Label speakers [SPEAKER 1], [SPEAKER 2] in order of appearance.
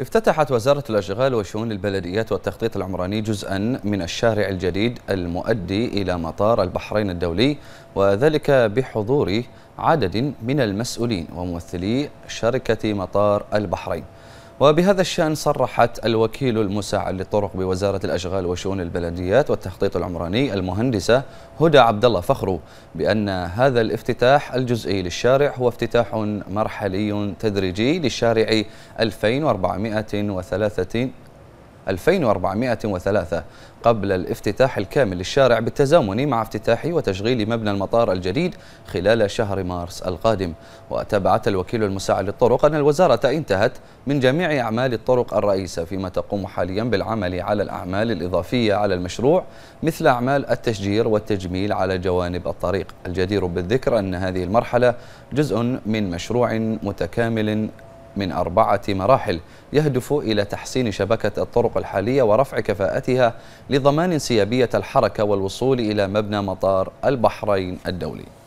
[SPEAKER 1] افتتحت وزارة الأشغال وشؤون البلديات والتخطيط العمراني جزءا من الشارع الجديد المؤدي إلى مطار البحرين الدولي وذلك بحضور عدد من المسؤولين وممثلي شركة مطار البحرين وبهذا الشأن صرحت الوكيل المساعد للطرق بوزارة الأشغال وشؤون البلديات والتخطيط العمراني المهندسة هدى عبد الله فخرو بأن هذا الافتتاح الجزئي للشارع هو افتتاح مرحلي تدريجي للشارع 2403 2403 قبل الافتتاح الكامل للشارع بالتزامن مع افتتاح وتشغيل مبنى المطار الجديد خلال شهر مارس القادم وتابعت الوكيل المساعد للطرق أن الوزارة انتهت من جميع أعمال الطرق الرئيسة فيما تقوم حاليا بالعمل على الأعمال الإضافية على المشروع مثل أعمال التشجير والتجميل على جوانب الطريق الجدير بالذكر أن هذه المرحلة جزء من مشروع متكامل من أربعة مراحل يهدف إلى تحسين شبكة الطرق الحالية ورفع كفاءتها لضمان انسيابية الحركة والوصول إلى مبنى مطار البحرين الدولي